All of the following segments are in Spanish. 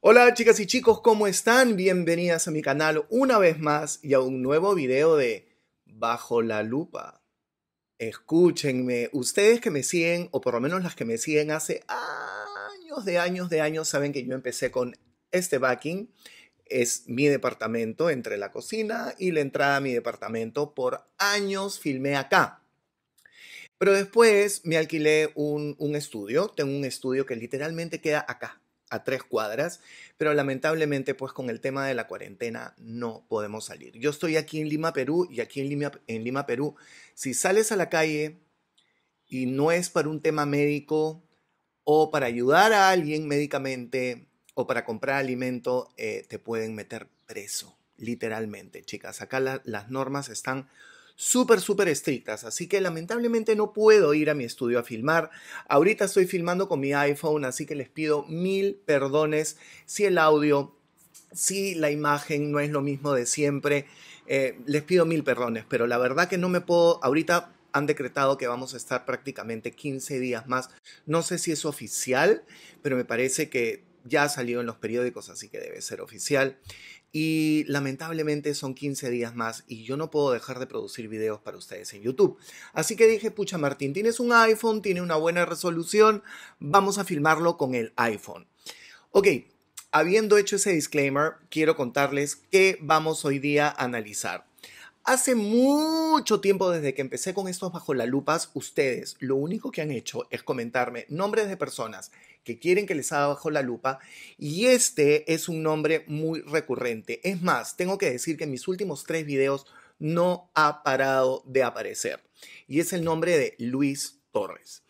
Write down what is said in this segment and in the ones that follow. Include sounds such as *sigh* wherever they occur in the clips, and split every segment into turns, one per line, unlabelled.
Hola chicas y chicos, ¿cómo están? Bienvenidas a mi canal una vez más y a un nuevo video de Bajo la Lupa. Escúchenme, ustedes que me siguen, o por lo menos las que me siguen hace años de años de años, saben que yo empecé con este backing. Es mi departamento entre la cocina y la entrada a mi departamento. Por años filmé acá. Pero después me alquilé un, un estudio. Tengo un estudio que literalmente queda acá, a tres cuadras, pero lamentablemente pues con el tema de la cuarentena no podemos salir. Yo estoy aquí en Lima, Perú, y aquí en Lima, en Lima, Perú, si sales a la calle y no es para un tema médico o para ayudar a alguien médicamente o para comprar alimento, eh, te pueden meter preso, literalmente, chicas. Acá las normas están súper, súper estrictas, así que lamentablemente no puedo ir a mi estudio a filmar. Ahorita estoy filmando con mi iPhone, así que les pido mil perdones si el audio, si la imagen no es lo mismo de siempre. Eh, les pido mil perdones, pero la verdad que no me puedo, ahorita han decretado que vamos a estar prácticamente 15 días más. No sé si es oficial, pero me parece que ya salió en los periódicos, así que debe ser oficial. Y lamentablemente son 15 días más y yo no puedo dejar de producir videos para ustedes en YouTube. Así que dije, pucha Martín, tienes un iPhone, tiene una buena resolución, vamos a filmarlo con el iPhone. Ok, habiendo hecho ese disclaimer, quiero contarles qué vamos hoy día a analizar. Hace mucho tiempo desde que empecé con estos bajo las lupas, ustedes lo único que han hecho es comentarme nombres de personas que quieren que les haga bajo la lupa y este es un nombre muy recurrente. Es más, tengo que decir que en mis últimos tres videos no ha parado de aparecer y es el nombre de Luis Torres.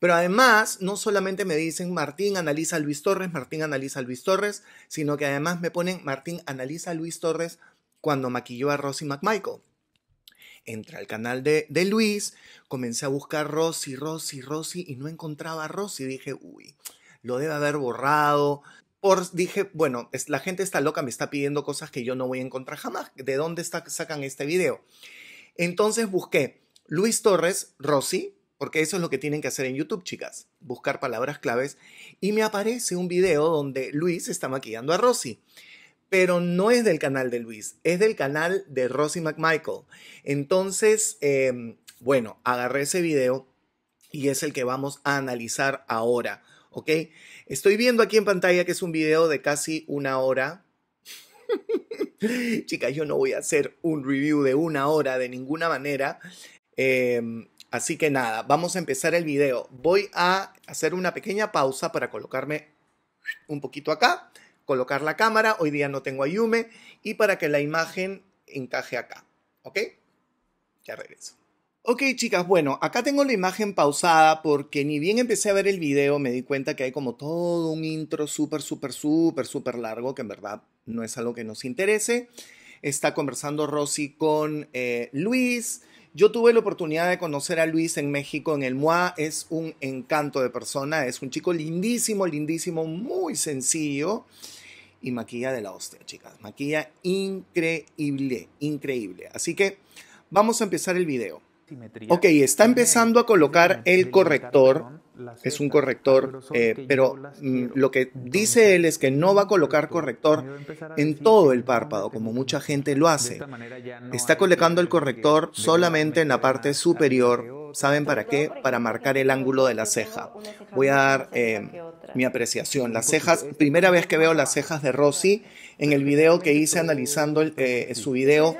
Pero además, no solamente me dicen Martín analiza Luis Torres, Martín analiza a Luis Torres, sino que además me ponen Martín analiza a Luis Torres cuando maquilló a Rosy McMichael. Entré al canal de, de Luis, comencé a buscar Rosy, Rosy, Rosy y no encontraba a Rosy. Dije, uy, lo debe haber borrado. Por, dije, bueno, la gente está loca, me está pidiendo cosas que yo no voy a encontrar jamás. ¿De dónde sacan este video? Entonces busqué Luis Torres, Rosy. porque eso es lo que tienen que hacer en YouTube, chicas, buscar palabras claves. Y me aparece un video donde Luis está maquillando a Rosy. Pero no es del canal de Luis, es del canal de Rosy McMichael. Entonces, em, bueno, agarré ese video y es el que vamos a analizar ahora. ¿ok? Estoy viendo aquí en pantalla que es un video de casi una hora. *laughs* Chicas, yo no voy a hacer un review de una hora de ninguna manera. Em, así que nada, vamos a empezar el video. Voy a hacer una pequeña pausa para colocarme un poquito acá, colocar la cámara, hoy día no tengo ayume, y para que la imagen encaje acá, ¿ok? Ya regreso. Ok chicas, bueno, acá tengo la imagen pausada porque ni bien empecé a ver el video me di cuenta que hay como todo un intro súper, súper, súper, súper largo que en verdad no es algo que nos interese. Está conversando Rosy con eh, Luis. Yo tuve la oportunidad de conocer a Luis en México, en el MOA. Es un encanto de persona, es un chico lindísimo, lindísimo, muy sencillo. Y maquilla de la hostia, chicas. Maquilla increíble, increíble. Así que vamos a empezar el video. Ok, está empezando a colocar el corrector. Es un corrector, pero eh, mm, lo que dice él es que no va a colocar corrector en todo el párpado, como mucha gente lo hace. Está colocando el corrector solamente en la parte superior. ¿Saben para qué? Para marcar el ángulo de la ceja. Voy a dar eh, mi apreciación. Las cejas, primera vez que veo las cejas de Rossi en el video que hice analizando eh, su video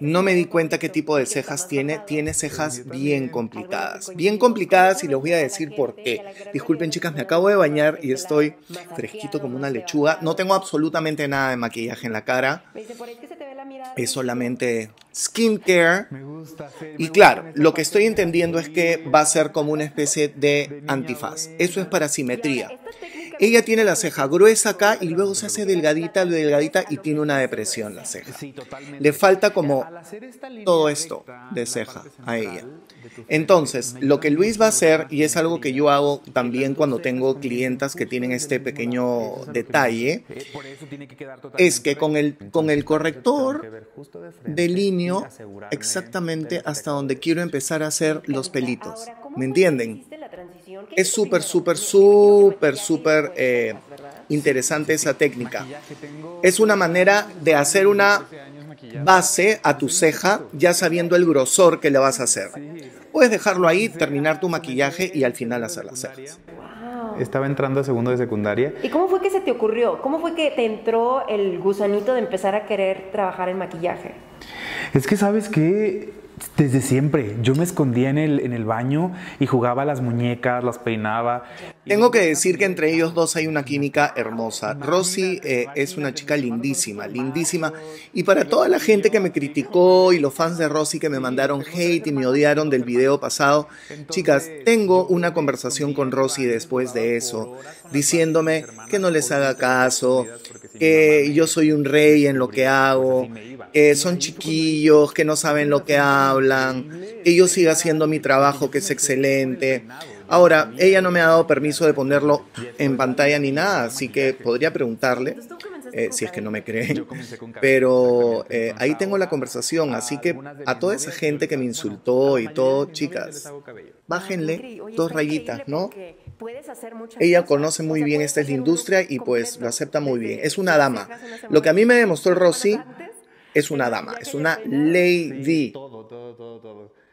no me di cuenta qué tipo de cejas tiene. Tiene cejas bien complicadas. Bien complicadas y les voy a decir por qué. Disculpen chicas, me acabo de bañar y estoy fresquito como una lechuga. No tengo absolutamente nada de maquillaje en la cara. Es solamente skincare. Y claro, lo que estoy entendiendo es que va a ser como una especie de antifaz. Eso es para simetría. Ella tiene la ceja gruesa acá y luego se hace delgadita, delgadita y tiene una depresión la ceja. Le falta como todo esto de ceja a ella. Entonces, lo que Luis va a hacer, y es algo que yo hago también cuando tengo clientas que tienen este pequeño detalle, eh, es que con el, con el corrector delineo exactamente hasta donde quiero empezar a hacer los pelitos. ¿Me entienden? Es súper, súper, súper, súper eh, interesante esa técnica. Es una manera de hacer una base a tu ceja ya sabiendo el grosor que le vas a hacer. Puedes dejarlo ahí, terminar tu maquillaje
y al final hacer las cejas. Estaba entrando a segundo de secundaria.
¿Y cómo fue que se te ocurrió? ¿Cómo fue que te entró el gusanito de empezar a querer trabajar en maquillaje?
Es que sabes que desde siempre. Yo me escondía en el, en el baño y jugaba las muñecas, las peinaba. Tengo que decir que entre ellos dos hay una química hermosa.
Rosy eh, es una chica lindísima, lindísima. Y para toda la gente que me criticó y los fans de Rosy que me mandaron hate y me odiaron del video pasado, chicas, tengo una conversación con Rosy después de eso, diciéndome que no les haga caso, que yo soy un rey en lo que pues, hago, que son chiquillos, que no saben lo que hablan, que yo siga haciendo mi trabajo que es excelente. Ahora, ella no me ha dado permiso de ponerlo en pues, pantalla ni nada, así que pues. podría preguntarle. Eh, si es que no me creen. Pero eh, ahí tengo la conversación, así que a toda esa gente que me insultó y todo, chicas, bájenle dos rayitas, ¿no? Ella conoce muy bien esta es la industria y pues lo acepta muy bien. Es una dama. Lo que a mí me demostró Rosy es una dama, es una lady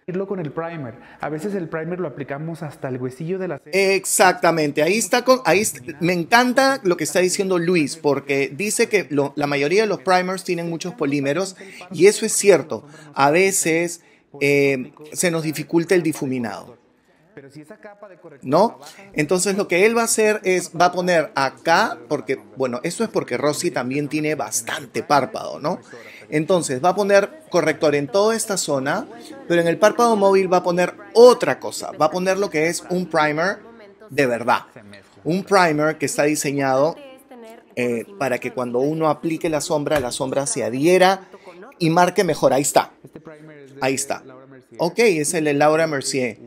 irlo con el primer. A veces el primer lo aplicamos hasta el huesillo de la Exactamente, ahí está, con, ahí me encanta lo que está diciendo Luis, porque dice que la mayoría de los primers tienen muchos polímeros y eso es cierto. A veces eh, se nos dificulta el difuminado. ¿No? Entonces lo que él va a hacer es, va a poner acá, porque, bueno, eso es porque Rossi también tiene bastante párpado, ¿no? Entonces va a poner corrector en toda esta zona, pero en el párpado móvil va a poner otra cosa, va a poner lo que es un primer de verdad. Un primer que está diseñado eh, para que cuando uno aplique la sombra, la sombra se adhiera y marque mejor. Ahí está. Ahí está. Ok, es el Laura Mercier.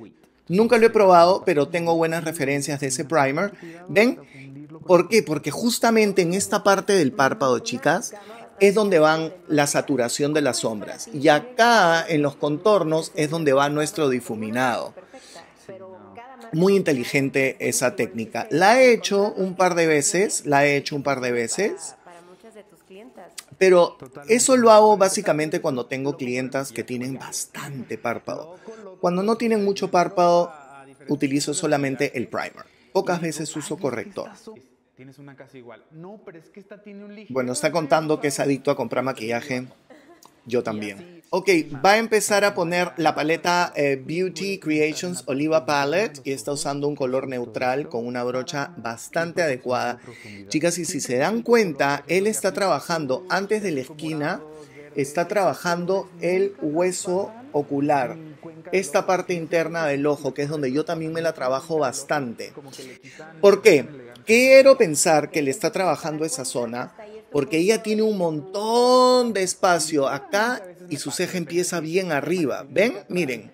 Nunca lo he probado, pero tengo buenas referencias de ese primer. ¿Ven? ¿Por qué? Porque justamente en esta parte del párpado, chicas, es donde van la saturación de las sombras. Y acá en los contornos es donde va nuestro difuminado. Muy inteligente esa técnica. La he hecho un par de veces, la he hecho un par de veces. Pero eso lo hago básicamente cuando tengo clientas que tienen bastante párpado. Cuando no tienen mucho párpado, utilizo solamente el primer. Pocas veces uso corrector
tienes una casa igual. No, pero es que esta tiene un ligero...
Bueno, está contando que es adicto a comprar maquillaje. Yo también. Ok, va a empezar a poner la paleta eh, Beauty Creations Oliva Palette y está usando un color neutral con una brocha bastante adecuada. Chicas, y si se dan cuenta, él está trabajando antes de la esquina, está trabajando el hueso ocular, esta parte interna del ojo, que es donde yo también me la trabajo bastante. ¿Por qué? quiero pensar que le está trabajando esa zona porque ella tiene un montón de espacio acá y su ceja empieza bien arriba. ¿Ven? Miren.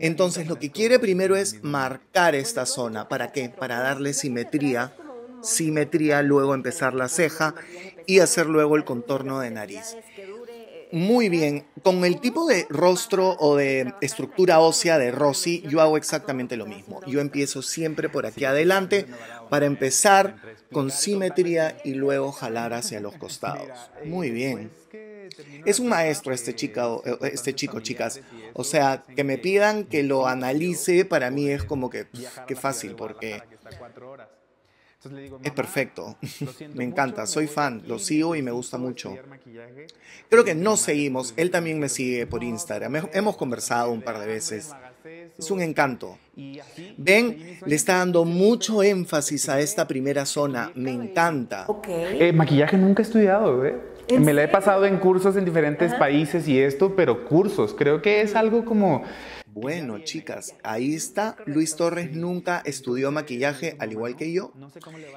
Entonces lo que quiere primero es marcar esta zona. ¿Para qué? Para darle simetría. Simetría, luego empezar la ceja y hacer luego el contorno de nariz. Muy bien, con el tipo de rostro o de estructura ósea de Rossi, yo hago exactamente lo mismo. Yo empiezo siempre por aquí adelante para empezar con simetría y luego jalar hacia los costados. Muy bien. Es un maestro este, chico, eh, este chico, chicas. O sea, que me pidan que lo analice para mí es como que, fácil, porque es perfecto. *laughs* me encanta, soy fan, lo sigo y me gusta mucho. Creo que no seguimos, él también me sigue por Instagram. Hemos conversado un par de veces es un encanto. Ven, le está dando este mucho énfasis a esta primera zona. Me encanta.
Eh,
maquillaje nunca he estudiado, ¿eh? Me la he pasado en cursos en diferentes países y esto, pero cursos. Creo que es algo como bueno, chicas, ahí está. Luis
Torres nunca estudió maquillaje, al igual que yo.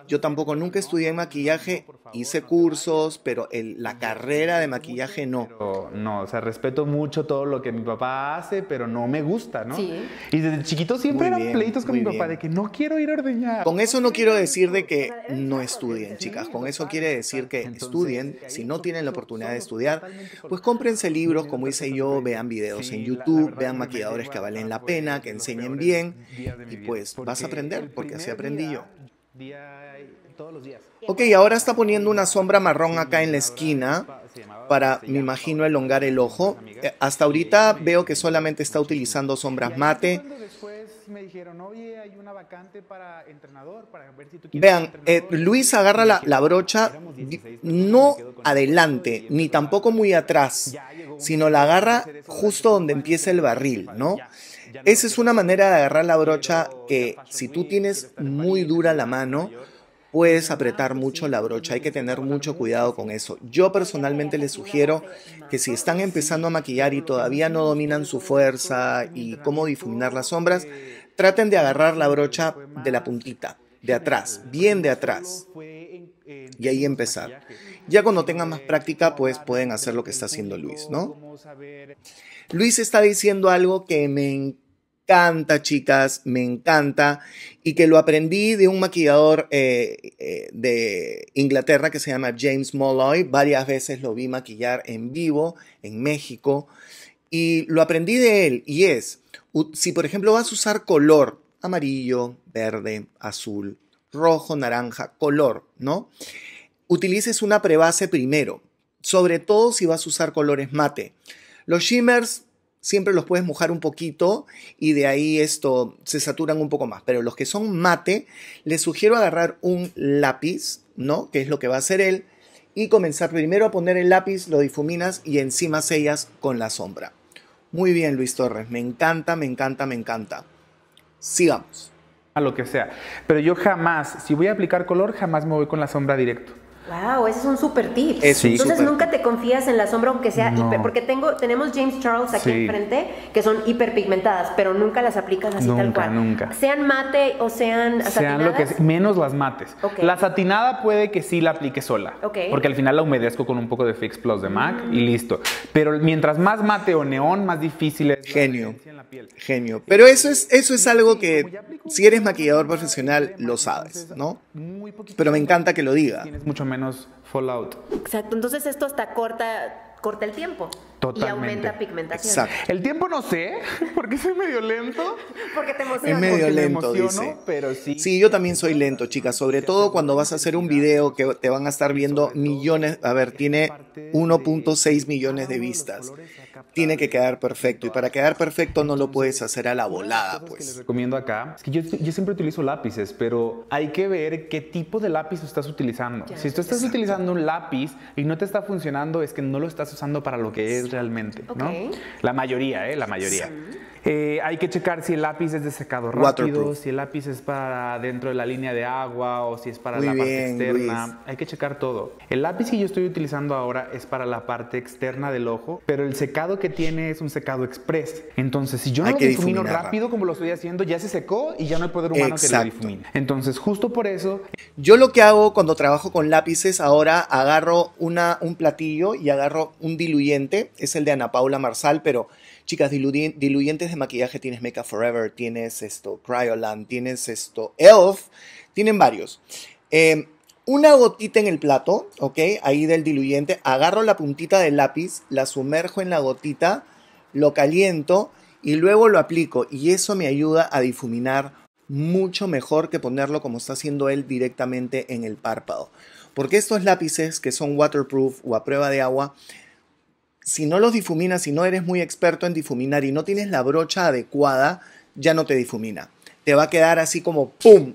Yo tampoco nunca estudié maquillaje,
hice cursos, pero la carrera de maquillaje no. No, o sea, respeto mucho todo lo que mi papá hace, pero no me gusta, ¿no? Sí. Y desde chiquito siempre eran pleitos con mi papá de que no quiero ir a ordeñar. Con eso no quiero decir de que no estudien, chicas.
Con eso quiere decir que estudien. Si no tienen la oportunidad de estudiar, pues cómprense libros, como hice yo, vean videos en YouTube, vean maquilladores que valen la pena, que enseñen bien y pues vas a aprender porque así aprendí yo. Ok, ahora está poniendo una sombra marrón acá en la esquina para, me imagino, elongar el ojo. Eh, hasta ahorita veo que solamente está utilizando sombras mate. Vean, eh, Luis agarra la, la brocha no adelante, ni tampoco muy atrás sino la agarra justo donde empieza el barril, ¿no? Esa es una manera de agarrar la brocha que si tú tienes muy dura la mano, puedes apretar mucho la brocha, hay que tener mucho cuidado con eso. Yo personalmente les sugiero que si están empezando a maquillar y todavía no dominan su fuerza y cómo difuminar las sombras, traten de agarrar la brocha de la puntita, de atrás, bien de atrás, y ahí empezar. Ya cuando tengan más práctica, pues pueden hacer lo que está haciendo Luis, ¿no? Luis está diciendo algo que me encanta, chicas, me encanta, y que lo aprendí de un maquillador eh, eh, de Inglaterra que se llama James Molloy. Varias veces lo vi maquillar en vivo en México, y lo aprendí de él, y es, si por ejemplo vas a usar color amarillo, verde, azul, rojo, naranja, color, ¿no? utilices una prebase primero, sobre todo si vas a usar colores mate. Los shimmers siempre los puedes mojar un poquito y de ahí esto se saturan un poco más, pero los que son mate les sugiero agarrar un lápiz, ¿no? Que es lo que va a hacer él y comenzar primero a poner el lápiz, lo difuminas y encima sellas con
la sombra. Muy bien, Luis Torres,
me encanta, me encanta, me encanta.
Sigamos. A lo que sea. Pero yo jamás, si voy a aplicar color, jamás me voy con la sombra directo.
Wow, ese es un super tip. Entonces nunca te confías en la sombra aunque sea hiper, porque tengo tenemos James Charles aquí enfrente que son hiperpigmentadas, pero nunca las aplicas así nunca, tal cual. Nunca. Sean mate o sean satinadas. Sean lo que
menos las mates. La satinada puede que sí la aplique sola, porque al final la humedezco con un poco de Fix Plus de Mac y mm. listo. Pero mientras más mate o neón, más difícil es genio. Genio. Pero eso es eso es algo que
si eres maquillador profesional lo sabes, ¿no? Pero me encanta que lo diga. Tienes
mucho menos fallout.
Exacto, entonces esto hasta corta, corta el tiempo. Y aumenta pigmentación. El tiempo no sé, *laughs* porque soy medio lento. porque te emociono. Es medio lento, dice.
sí. Sí, yo también soy lento, chicas. Sobre todo cuando vas a hacer un video que te van a estar viendo millones. A ver, tiene 1.6 millones de vistas tiene que quedar perfecto. Y para quedar perfecto no lo puedes hacer a la volada,
pues. recomiendo acá que yo, siempre utilizo lápices, pero hay que ver qué tipo de lápiz estás utilizando. Si tú estás utilizando un lápiz y no te está funcionando, es que no lo estás usando para lo que es realmente, ¿no? La mayoría, ¿eh? La mayoría. Eh, hay que checar si el lápiz es de secado rápido, si el lápiz es para dentro de la línea de agua o si es para la parte externa. Hay que checar todo. El lápiz que yo estoy utilizando ahora es para la parte externa del ojo, pero el secado que tiene es un secado express. Entonces, si yo no lo difumino rápido como lo estoy haciendo, ya se secó y ya no hay poder humano que lo difumine. Entonces, justo por eso. Yo lo que hago cuando trabajo con
lápices ahora, agarro un platillo y agarro un diluyente. Es el de Ana Paula Marsal, pero chicas diluyentes de maquillaje, tienes Make Forever, tienes esto, Cryoland, tienes esto, Elf, tienen varios. Em, una gotita en el plato, ¿ok? Ahí del diluyente, agarro la puntita del lápiz, la sumerjo en la gotita, lo caliento y luego lo aplico y eso me ayuda a difuminar mucho mejor que ponerlo como está haciendo él directamente en el párpado. Porque estos lápices que son waterproof o a prueba de agua si no los difuminas, si no eres muy experto en difuminar y no tienes la brocha adecuada, ya no te difumina. Te va a quedar así como ¡pum!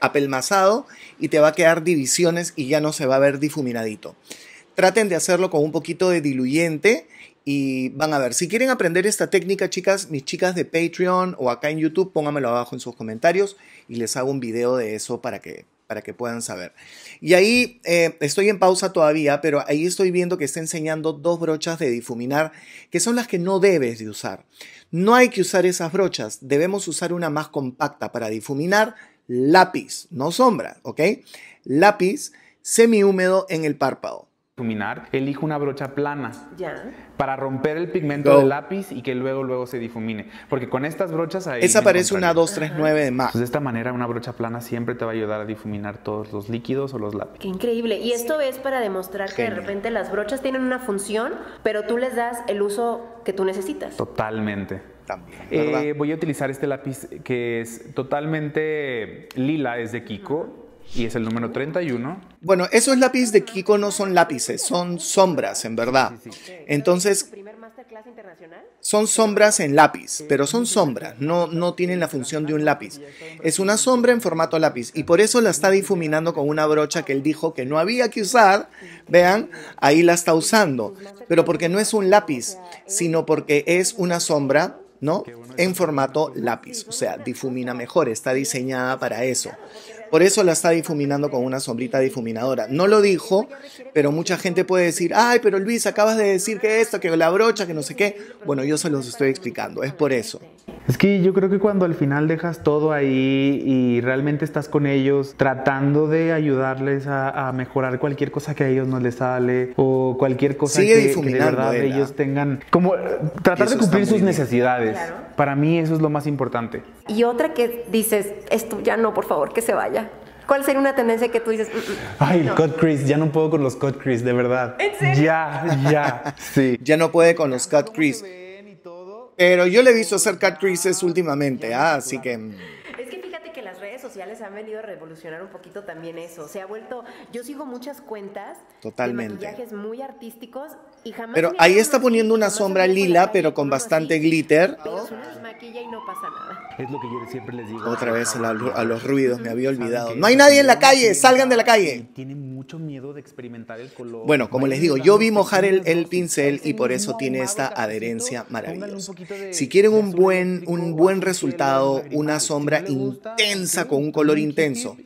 apelmazado y te va a quedar divisiones y ya no se va a ver difuminadito. Traten de hacerlo con un poquito de diluyente y van a ver. Si quieren aprender esta técnica, chicas, mis chicas de Patreon o acá en YouTube, póngamelo abajo en sus comentarios y les hago un video de eso para que para que puedan saber. Y ahí eh, estoy en pausa todavía, pero ahí estoy viendo que está enseñando dos brochas de difuminar, que son las que no debes de usar. No hay que usar esas brochas, debemos usar una más compacta para difuminar lápiz, no sombra, ¿ok? Lápiz semi-húmedo
en el párpado elijo una brocha plana. Para romper el pigmento del lápiz y que luego, luego se difumine. Porque con estas brochas Esa parece una 239 de más. de esta manera, una brocha plana siempre te va a ayudar a difuminar todos los líquidos o los lápices.
Qué increíble. Y esto es para demostrar que de repente las brochas tienen una función, pero tú les das el uso que tú necesitas.
Totalmente. También, eh, voy a utilizar este lápiz que es totalmente lila, es de Kiko y es el número 31.
Bueno, esos
lápices de Kiko no son lápices, son sombras, en verdad. Entonces, son sombras en lápiz, pero son sombras, no, no tienen la función de un lápiz. Es una sombra en formato lápiz y por eso la está difuminando con una brocha que él dijo que no había que usar. Vean, ahí la está usando, pero porque no es un lápiz, sino porque es una sombra ¿no? En formato lápiz, o sea, difumina mejor, está diseñada para eso. Por eso la está difuminando con una sombrita difuminadora. No lo dijo, pero mucha gente puede decir, ay, pero Luis, acabas de decir que esto, que la brocha, que no sé qué. Bueno, yo se los estoy explicando, es por eso.
Es que yo creo que cuando al final dejas todo ahí y realmente estás con ellos tratando de ayudarles a, mejorar cualquier cosa que a ellos no les sale o cualquier cosa que, de verdad ¿ah? ellos tengan, como tratar de cumplir sus necesidades. Para mí eso es lo más importante.
Y otra que dices, esto ya no, por favor, que se vaya. ¿Cuál sería una tendencia que tú dices? Mm, mm,
Ay, el cut crease, ya no puedo con los cut crease, de verdad. ¿En serio? Ya, ya. *laughs* sí. Ya no puede con los cut
crease. Pero yo le he visto hacer cut creases últimamente, ah, así que mm
sociales han venido a revolucionar un poquito también eso. Se ha vuelto, yo sigo muchas cuentas Totalmente. maquillajes muy artísticos Pero ahí
está poniendo una sombra lila, pero con bastante glitter. Otra vez a, los ruidos, me había olvidado. No hay nadie en la calle, salgan de la calle. Tienen mucho miedo
de experimentar el color. Bueno, como les digo,
yo vi mojar el, pincel y por eso tiene esta adherencia maravillosa. Si quieren un buen, un buen resultado, una sombra intensa con un color intenso,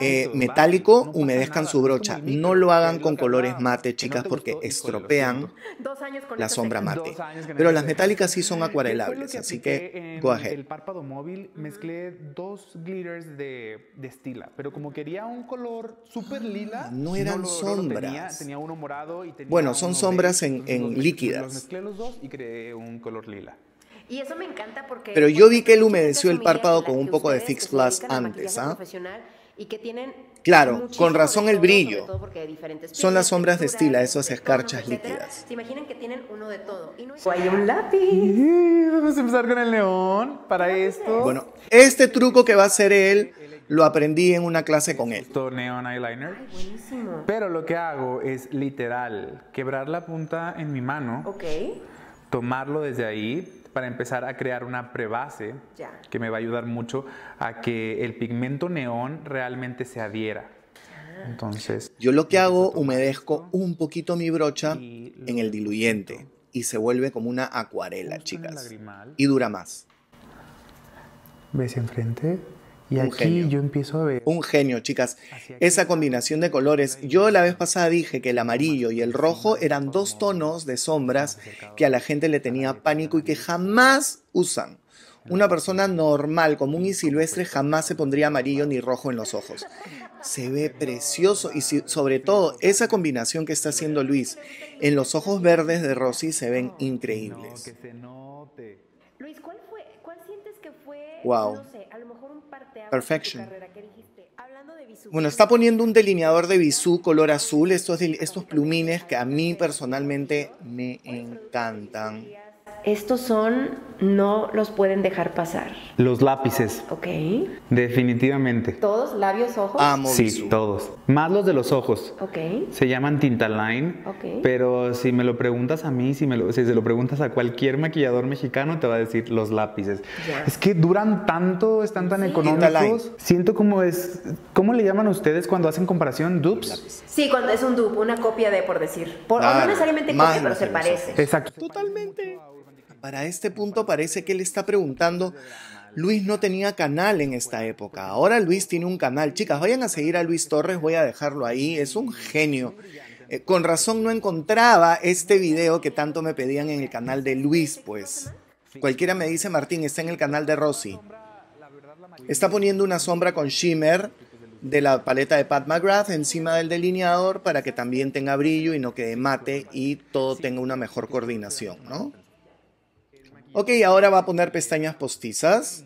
eh, metálico, humedezcan su brocha. No lo hagan con colores mate, chicas, porque estropean la sombra mate. Pero las metálicas sí son acuarelables, así que go El párpado móvil mezclé dos
glitters de, de estila, pero como quería un color súper lindo no eran
sombras. Tenía, uno morado y tenía bueno, son sombras en, en líquidas. mezclé los dos y
creé un color lila. Y
eso me encanta porque... Pero yo
vi que él humedeció el párpado con un poco de Fix Plus antes, ¿ah?
y que tienen claro con razón el brillo son
las sombras de estila esas escarchas líquidas
se imaginan que tienen uno de todo y no
hay... un lápiz vamos a empezar con el neón para esto
bueno
este truco que va a hacer él lo aprendí en una clase
con él. Esto neon eyeliner. Pero lo que hago es literal quebrar la punta en mi mano. Ok. Tomarlo desde ahí para empezar a crear una prebase que me va a ayudar mucho a que el pigmento neón realmente se adhiera. Ah. Entonces, yo
lo que hago, humedezco un poquito mi brocha en el diluyente y se vuelve como una acuarela, chicas. Y dura más.
¿Ves enfrente? Y un aquí genio.
yo empiezo a ver. Un genio, chicas. Esa combinación de colores. Yo la vez pasada dije que el amarillo y el rojo eran dos tonos de sombras que a la gente le tenía pánico y que jamás usan. Una persona normal, común y silvestre jamás se pondría amarillo ni rojo en los ojos. Se ve precioso y sobre todo esa combinación que está haciendo Luis en los ojos verdes de Rosy se ven increíbles.
Luis, ¿cuál, sientes que fue, Perfection. Bueno, está
poniendo un delineador de bisú color azul, estos, estos plumines que a mí personalmente me encantan
estos son, no los pueden dejar pasar.
Los lápices. Ok. Definitivamente.
¿Todos? ¿Labios, ojos? Ah, sí,
todos. Más los de los ojos. Ok. Se llaman Tintaline. Ok. Pero si me lo preguntas a mí, si, me lo, si se lo preguntas a cualquier maquillador mexicano, te va a decir los lápices. Es que duran tanto, están tan económicos. Siento como es. ¿Cómo le llaman ustedes cuando hacen comparación? ¿Dupes?
Sí, cuando es un dupe, una copia de, por decir. no necesariamente copia, pero se parece.
Exacto. Totalmente.
Para este punto parece que él está preguntando, Luis no tenía canal en esta época, ahora Luis tiene un canal. Chicas, vayan a seguir a Luis Torres, voy a dejarlo ahí, es un genio. Eh, con razón no encontraba este video que tanto me pedían en el canal de Luis, pues. Cualquiera me dice, Martín, está en el canal de Rosy. Está poniendo una sombra con shimmer de la paleta de Pat McGrath encima del delineador para que también tenga brillo y no quede mate y todo tenga una mejor coordinación, ¿no? Ok, ahora va a poner pestañas postizas.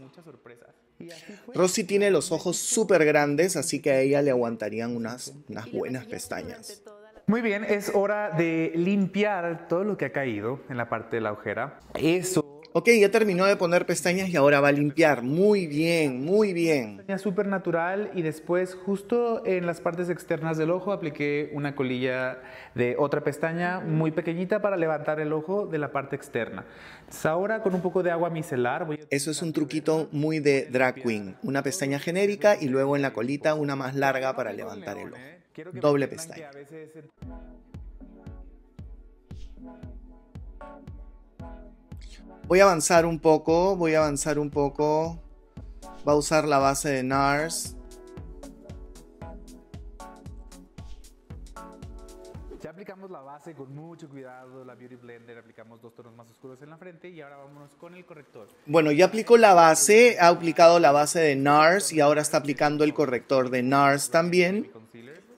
Rosy tiene los ojos súper grandes, así que a ella le aguantarían unas, unas buenas
pestañas. Muy bien, es hora de limpiar todo lo que ha caído en la parte de la ojera. Eso Ok, ya terminó de poner pestañas y ahora va a limpiar. Muy bien, muy bien. Pestaña súper natural y después justo en las partes externas del ojo apliqué una colilla de otra pestaña muy pequeñita para levantar el ojo de la parte externa. ahora con un poco de agua micelar voy a... Eso es un truquito muy de drag queen.
Una pestaña genérica y luego en la colita una más larga para levantar el ojo. Doble pestaña. Voy a avanzar un poco, voy a avanzar un poco. Va a usar la base de NARS.
Ya aplicamos la base con mucho cuidado, la Beauty Blender, aplicamos dos tonos más oscuros en la frente y ahora
vámonos con el corrector. Bueno, ya aplicó la base, ha aplicado la base de NARS y ahora está aplicando el corrector de NARS también.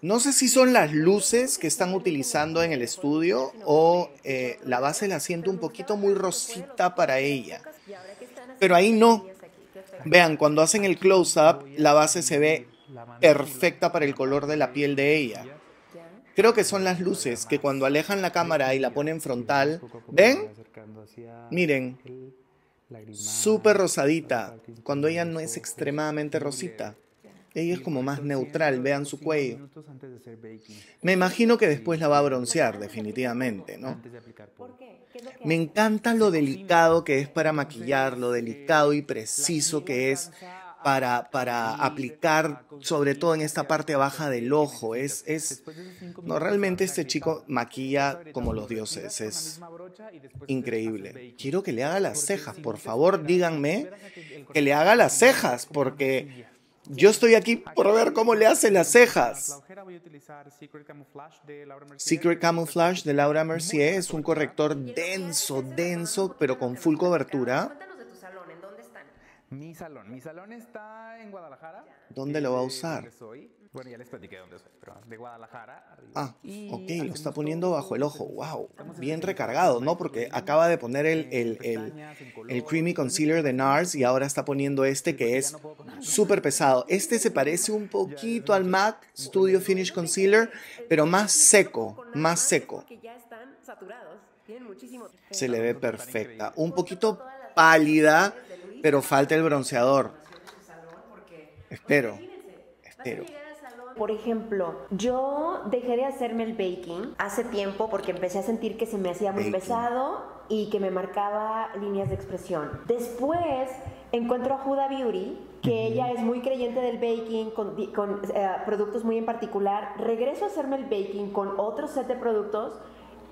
No sé si son las luces que están utilizando en el estudio o eh, la base la siento un poquito muy rosita para ella. Pero ahí no. Vean, cuando hacen el close-up, la base se ve perfecta para el color de la piel de ella. Creo que son las luces que cuando alejan la cámara y la ponen frontal, ¿ven?
Miren, súper
rosadita, cuando ella no es extremadamente rosita. Ella es como más neutral, vean su cuello. Me imagino que después la va a broncear, definitivamente, ¿no? Me encanta lo delicado que es para maquillar, lo delicado y preciso que es para, para, aplicar, sobre todo en esta parte baja del ojo. Es, es, no, realmente este chico maquilla como los dioses, es increíble. Quiero que le haga las cejas, por favor, díganme que le haga las cejas, porque yo estoy aquí por ver cómo le hacen las cejas. Secret Camouflage de Laura Mercier es un corrector denso, denso, pero con full cobertura.
Mi salón. Mi salón está en Guadalajara.
¿Dónde lo va a eh, usar?
de Guadalajara.
Ah, ok, lo está poniendo bajo el este ojo. Wow, bien recargado, ¿no? Porque acaba de poner el, Creamy Concealer de NARS y ahora está poniendo este que es súper pesado. Este se parece un *laughs* poquito al MAC Studio Finish Concealer, pero más seco, más seco. Se le ve perfecta. Un poquito pálida pero falta el bronceador. Espero. Espero.
Por ejemplo, yo dejé de hacerme el baking hace tiempo porque empecé a sentir que se me hacía muy pesado y que me marcaba líneas de expresión. Después encuentro a juda Beauty, que ella es muy creyente del baking, con, eh, productos muy en particular. Regreso a hacerme el baking con otro set de productos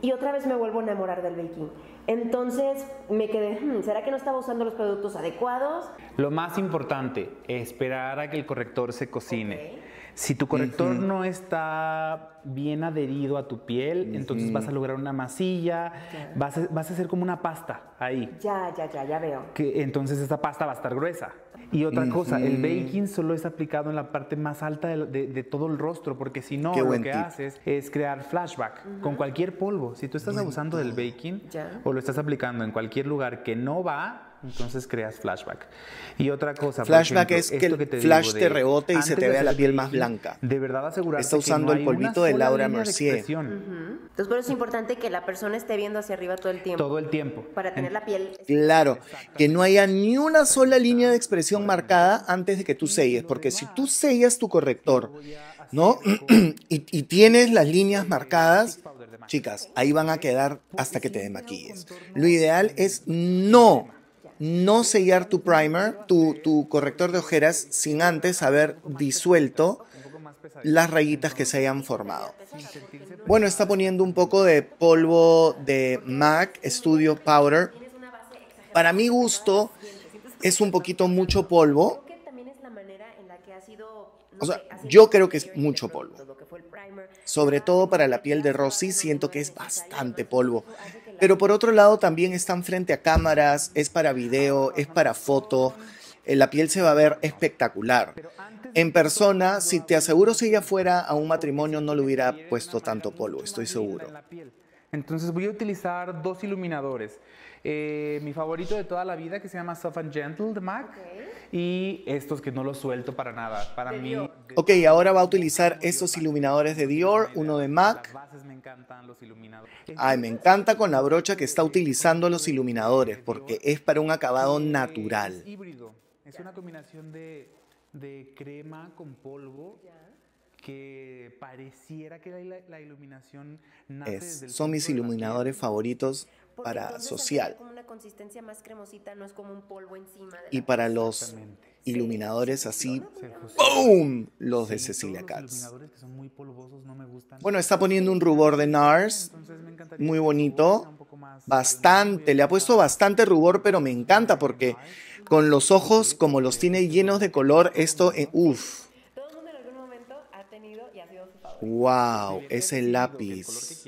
y otra vez me vuelvo a enamorar del baking. Entonces me quedé, hmm, ¿será que no estaba usando los productos adecuados?
Lo más importante, esperar a que el corrector se cocine. Si tu corrector no está bien adherido a tu piel, entonces vas a lograr una masilla, vas, a, vas hacer como una pasta ahí.
Ya, ya, ya, ya veo.
Que entonces esa pasta va a estar gruesa. Y otra cosa, el baking solo es aplicado en la parte más alta de, todo el rostro, porque si no, lo que haces es crear flashback con cualquier polvo. Si tú estás abusando del baking o lo estás aplicando en cualquier lugar que no va, entonces creas flashback. Y otra cosa, flashback es que el flash te rebote y se te vea la piel más blanca. De verdad asegurarse está usando el polvito de Laura Mercier.
Entonces, por eso es importante que la persona esté viendo hacia arriba todo el tiempo. Todo el tiempo. Para tener la piel.
Claro, que no haya ni una sola línea de expresión marcada antes de que tú selles, porque si tú sellas tu corrector, ¿no? *clears throat* y, y tienes las líneas marcadas, chicas, ahí van a quedar hasta que te demaquilles. Lo ideal es no no sellar tu primer, tu, corrector de ojeras, sin antes haber disuelto las rayitas que se hayan formado. Bueno, está poniendo un poco de polvo de MAC Studio Powder. Para mi gusto, es un poquito mucho polvo. O sea, yo creo que es mucho polvo. Sobre todo para la piel de Rosy, siento que es bastante polvo. Pero por otro lado también están frente a cámaras, es para video, es para foto, eh, la piel se va a ver espectacular. En persona, si te aseguro si ella fuera a un matrimonio no le hubiera puesto tanto polvo, estoy seguro.
Entonces voy a utilizar dos iluminadores. Eh, mi favorito de toda la vida que se llama Soft and Gentle de MAC y estos que no los suelto para nada. Para mí.
Ok, ahora va a utilizar estos iluminadores de Dior, uno de MAC. Ay, me encanta con la brocha que está utilizando los iluminadores porque es para un acabado natural.
una combinación de, crema con polvo que pareciera que la,
la iluminación
son mis iluminadores favoritos para social. y para los iluminadores así, ¡boom! Los de Cecilia Katz. Bueno, está poniendo un rubor de NARS, muy bonito, bastante, le ha puesto bastante rubor, pero me encanta porque con los ojos como los tiene llenos de color, esto, eh, uff. Wow, ese lápiz.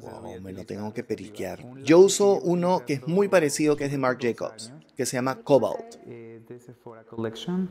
wow, me lo tengo que periquear. Yo uso uno que es muy parecido, que es de Marc Jacobs, que se llama Cobalt.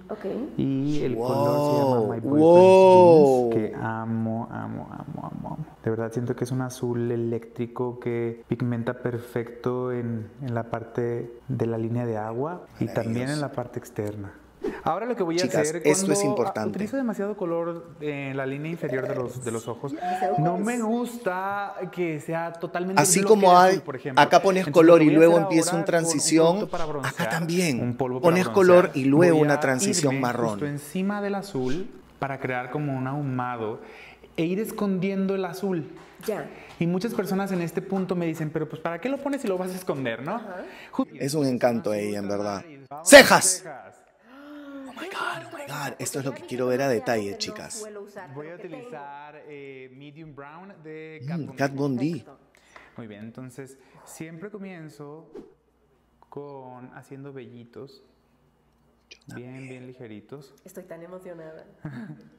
Okay. Eh, y el color se llama My Boyfriend's wow. que
amo, amo, amo, amo, De verdad siento que es un azul eléctrico que pigmenta perfecto en la parte de la línea de agua y también en la parte externa. Ahora lo que voy a Chicas, hacer esto es importante. utilizo demasiado color en la línea inferior de los, de los ojos. No me gusta que sea totalmente así como hay acá pones color y luego empieza una transición. acá también un pones color y luego una transición marrón. encima del azul para crear como un ahumado e ir escondiendo el azul. Ya. Y muchas personas en este punto me dicen, pero pues ¿para qué lo pones si lo vas a esconder, no?
Es un encanto ella, en verdad. ¡Cejas! Oh Esto es lo que quiero ver a detalle, chicas. Voy a utilizar
eh, medium brown de mm, Kat, D. Muy bien, entonces siempre comienzo con haciendo vellitos. Bien, bien ligeritos.
Estoy tan emocionada.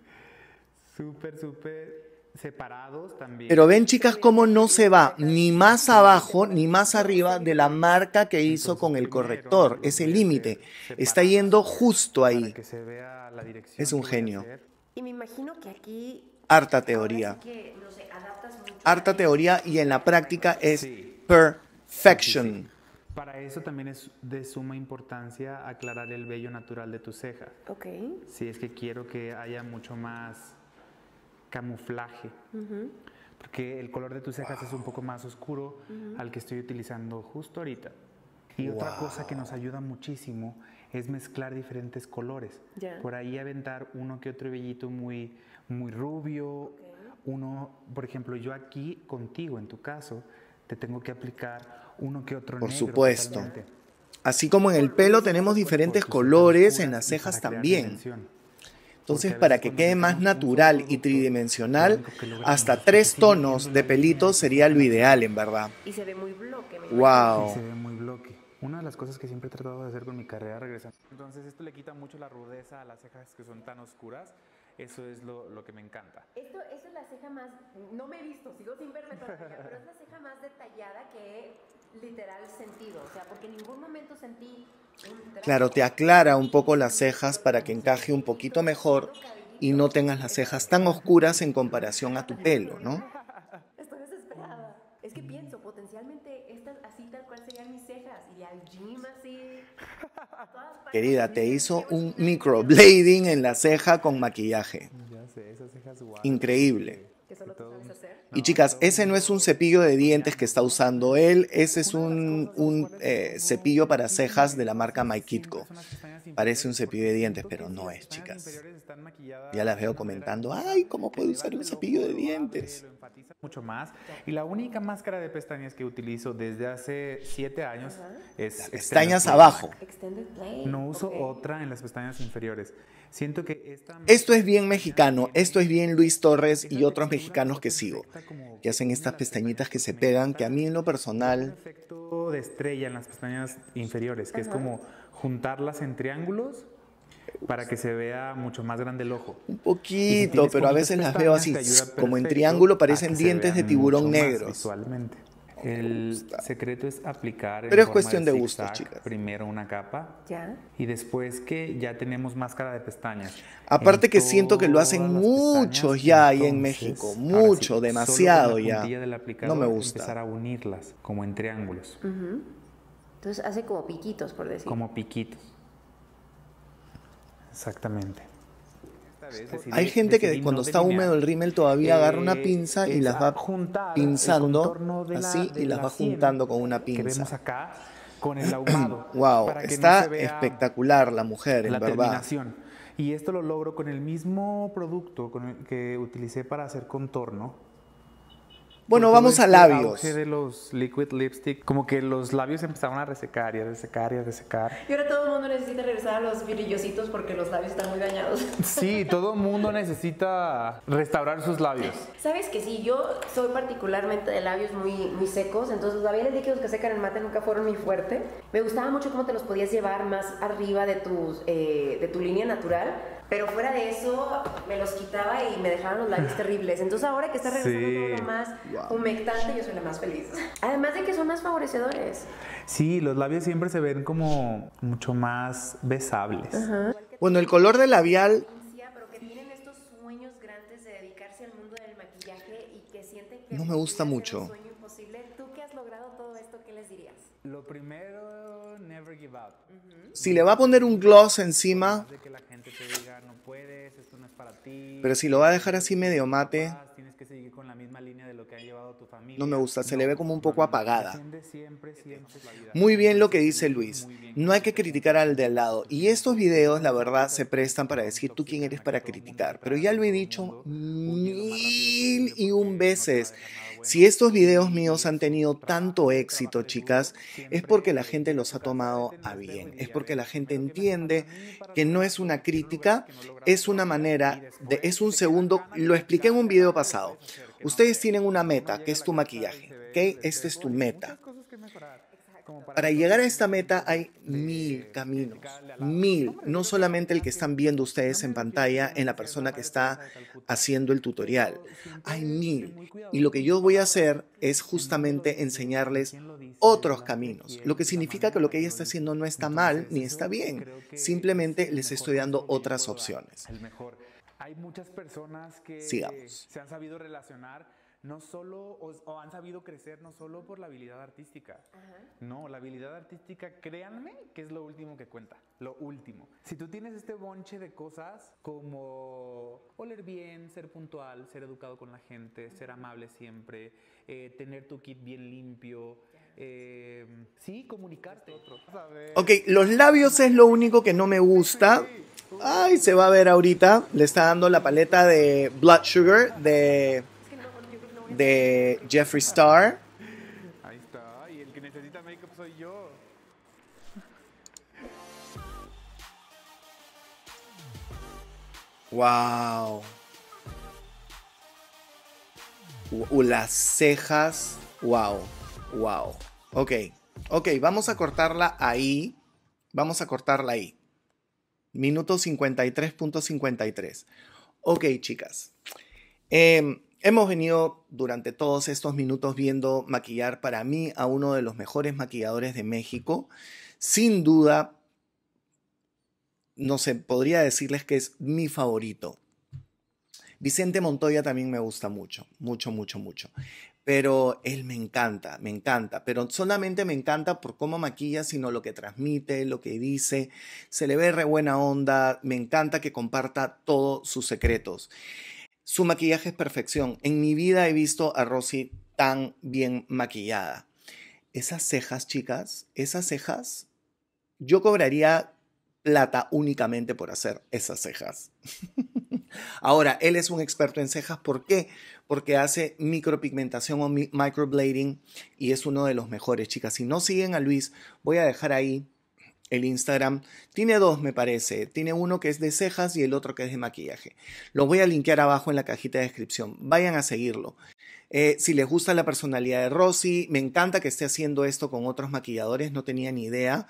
*laughs* súper, súper separados Pero ven, chicas,
cómo no se va ni más abajo ni más arriba de la marca que hizo con el corrector, ese límite. Está yendo justo ahí. Es un genio.
Y me imagino que aquí.
Harta teoría.
Harta teoría y en la práctica es perfection.
Para eso también es de suma importancia aclarar el vello natural de tu ceja. Ok. Si es que quiero que haya mucho más camuflaje, porque el color de tus cejas es un poco más oscuro al que estoy utilizando justo ahorita. Y otra cosa que nos ayuda muchísimo es mezclar diferentes colores. Por ahí aventar uno que otro vellito muy, muy rubio. Uno, por ejemplo, yo aquí contigo, en tu caso, te tengo que aplicar uno que otro por negro. Por supuesto.
Así como en el pelo tenemos diferentes colores, en las cejas también. Entonces, para que quede más natural y tridimensional, hasta tres tonos de pelito sería lo ideal, en verdad.
Y se ve muy bloque.
Wow. Y se ve muy bloque. Una de las cosas que siempre he tratado de hacer con mi carrera regresando. Entonces, esto le quita mucho la rudeza a las cejas que son tan oscuras. Eso es lo, que me encanta.
Esto, es la ceja más, no me he visto, sigo sin verme todavía, pero es la ceja más detallada que literal sentido, o sea, porque en ningún momento sentí... Claro, te
aclara un poco las cejas para que encaje un poquito mejor y no tengas las cejas tan oscuras en comparación a tu pelo, ¿no? Estoy desesperada.
Es que pienso, potencialmente estas así tal cual serían mis cejas y al gym así...
Querida, te hizo un microblading en la ceja con maquillaje. Ya sé, esas cejas Increíble. ¿Qué solo tú sabes hacer? Y chicas, ese no es un cepillo de dientes que está usando él, ese es un, eh, cepillo para cejas de la marca My Parece un cepillo de dientes, pero no es, chicas. Ya las veo comentando, ay,
¿cómo puede usar un cepillo de dientes? mucho más. Y la única máscara de pestañas que utilizo desde hace siete años es... Pestañas abajo. No uso otra en las pestañas inferiores. Siento que
Esto es bien mexicano, esto es bien Luis Torres y otros mexicanos que sigo, que hacen estas pestañitas que se pegan, que a mí en lo personal...
de estrella en las pestañas inferiores, que es como juntarlas en triángulos para que se vea mucho más grande el ojo. Un poquito, pero a veces las veo así, como en triángulo, parecen dientes de tiburón negro. Visualmente. El secreto es aplicar. Pero es cuestión de, gusto, chicas. Primero una capa. Y después que ya tenemos máscara de pestañas. Aparte que
siento que lo hacen muchos ya ahí en México. Mucho, demasiado ya. no me gusta. Empezar
a unirlas como en triángulos.
Entonces hace como piquitos, por decir. Como
piquitos. Exactamente. Hay gente que cuando está húmedo el rímel todavía agarra una eh, pinza y las va pinzando así y las va juntando con una pinza con el
wow, *clears throat* está espectacular la mujer, la en verdad.
Y esto lo logro con el mismo producto que utilicé para hacer contorno. Bueno, vamos a labios. de los liquid lipstick, como que los labios empezaron a resecar y a resecar y a resecar.
Y ahora todo el mundo necesita regresar a los virillositos porque los labios están muy dañados. Sí,
*laughs* todo el mundo necesita restaurar sus labios.
Sabes que sí, yo soy particularmente de labios muy, muy secos, entonces los labiales líquidos que secan el mate nunca fueron mi fuerte. Me gustaba mucho cómo te los podías llevar más arriba de, tus, eh, de tu línea natural pero fuera de eso, me los quitaba y me dejaban los labios *laughs* terribles. Entonces ahora que está regresando todo más humectante, yo soy la más feliz. *laughs* Además de que son más favorecedores.
Sí, los labios siempre se ven como mucho más besables. Bueno, el color del labial
no me gusta mucho.
Lo primero, never give up. Si le va
a poner un gloss encima, pero si lo va a dejar así medio mate, no me gusta, se le ve como un poco apagada. Muy bien lo que dice Luis, no hay que criticar al de al lado. Y estos videos, la verdad, se prestan para decir tú quién eres para criticar. Pero ya lo he dicho mil y un veces. Si estos videos míos han tenido tanto éxito, chicas, es porque la gente los ha tomado a bien, es porque la gente entiende que no es una crítica, es una manera, de, es un segundo, lo expliqué en un video pasado. Ustedes tienen una meta, que es tu maquillaje, ¿ok? Esta es tu meta. Para llegar a esta meta hay mil caminos, mil, no solamente el que están viendo ustedes en pantalla en la persona que está haciendo el tutorial, hay mil. Y lo que yo voy a hacer es justamente enseñarles otros caminos, lo que significa que lo que ella está haciendo no está mal ni está bien, simplemente les estoy dando otras opciones.
Hay muchas personas que se han sabido relacionar no solo, o, han sabido crecer no solo por la habilidad artística. No, la habilidad artística, créanme, que es lo último que cuenta, lo último. Si tú tienes este bonche de cosas como oler bien, ser puntual, ser educado con la gente, ser amable siempre, eh, tener tu kit bien limpio, eh, sí, comunicarte. Ok, los labios
es lo único que no me gusta. Ay, se va a ver ahorita. Le está dando la paleta de Blood Sugar de de Jeffree Star. Ahí está, y el que necesita make-up pues, soy yo.
Wow.
las cejas. Wow. Wow. Ok. Ok, vamos a cortarla ahí. Vamos a cortarla ahí. Minuto 53.53. Ok, chicas. Eh, Hemos venido durante todos estos minutos viendo maquillar para mí a uno de los mejores maquilladores de México. Sin duda, no sé, podría decirles que es mi favorito. Vicente Montoya también me gusta mucho, mucho, mucho, mucho. Pero él me encanta, me encanta. Pero solamente me encanta por cómo maquilla, sino lo que transmite, lo que dice. Se le ve re buena onda. Me encanta que comparta todos sus secretos. Su maquillaje es perfección. En mi vida he visto a Rosy tan bien maquillada. Esas cejas, chicas, esas cejas, yo cobraría plata únicamente por hacer esas cejas. *laughs* Ahora, él es un experto en cejas. ¿Por qué? Porque hace micropigmentación o microblading y es uno de los mejores, chicas. Si no siguen a Luis, voy a dejar ahí el Instagram. Tiene dos, me parece. Tiene uno que es de cejas y el otro que es de maquillaje. Lo voy a linkear abajo en la cajita de descripción. Vayan a seguirlo. Eh, si les gusta la personalidad de Rosy, me encanta que esté haciendo esto con otros maquilladores, no tenía ni idea.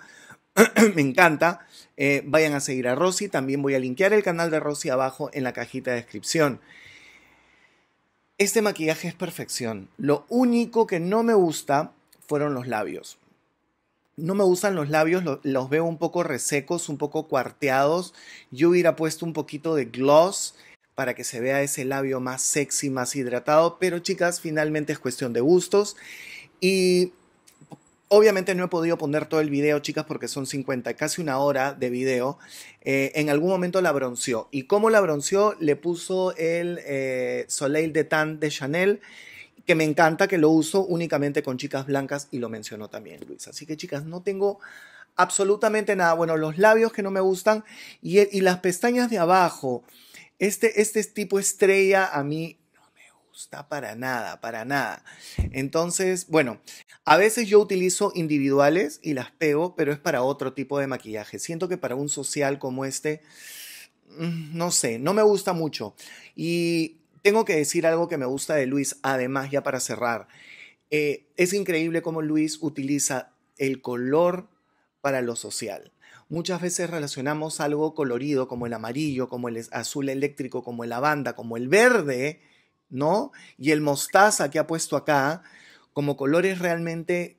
*clears throat* me encanta. Eh, vayan a seguir a Rosy. También voy a linkear el canal de Rosy abajo en la cajita de descripción. Este maquillaje es perfección. Lo único que no me gusta fueron los labios no me gustan los labios, los veo un poco resecos, un poco cuarteados. Yo hubiera puesto un poquito de gloss para que se vea ese labio más sexy, más hidratado. Pero chicas, finalmente es cuestión de gustos. Y obviamente no he podido poner todo el video, chicas, porque son 50, casi una hora de video. Eh, en algún momento la bronceó. ¿Y como la bronceó? Le puso el eh, Soleil de Tan de Chanel que me encanta, que lo uso únicamente con chicas blancas y lo mencionó también Luis. Así que chicas, no tengo absolutamente nada. Bueno, los labios que no me gustan y, las pestañas de abajo. Este, este tipo estrella a mí no me gusta para nada, para nada. Entonces, bueno, a veces yo utilizo individuales y las pego, pero es para otro tipo de maquillaje. Siento que para un social como este, mm, no sé, no me gusta mucho. Y tengo que decir algo que me gusta de Luis, además ya para cerrar. Eh, es increíble cómo Luis utiliza el color para lo social. Muchas veces relacionamos algo colorido como el amarillo, como el azul eléctrico, como el lavanda, como el verde, ¿no? Y el mostaza que ha puesto acá como colores realmente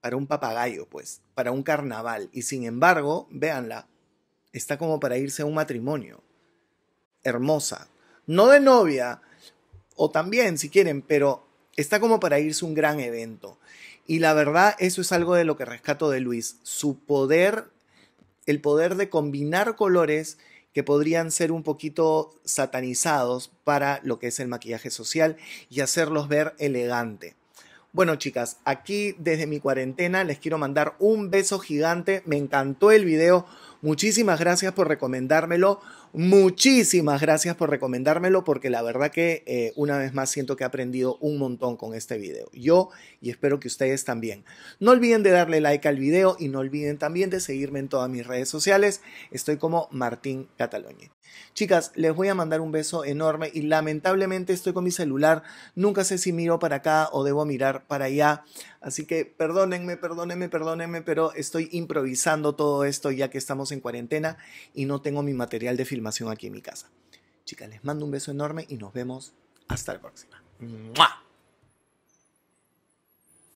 para un papagayo, pues, para un carnaval. Y sin embargo, véanla, está como para irse a un matrimonio. Hermosa, no de novia, o también si quieren, pero está como para irse un gran evento. Y la verdad, eso es algo de lo que rescato de Luis, su poder, el poder de combinar colores que podrían ser un poquito satanizados para lo que es el maquillaje social y hacerlos ver elegante. Bueno chicas, aquí desde mi cuarentena les quiero mandar un beso gigante, me encantó el video, Muchísimas gracias por recomendármelo. Muchísimas gracias por recomendármelo porque la verdad que eh, una vez más siento que he aprendido un montón con este video. Yo y espero que ustedes también. No olviden de darle like al video y no olviden también de seguirme en todas mis redes sociales. Estoy como Martín cataluña Chicas, les voy a mandar un beso enorme y lamentablemente estoy con mi celular. Nunca sé si miro para acá o debo mirar para allá. Así que perdónenme, perdónenme, perdónenme, pero estoy improvisando todo esto ya que estamos en cuarentena y no tengo mi material de filmación aquí en mi casa. Chicas, les mando un beso enorme y nos vemos hasta la próxima.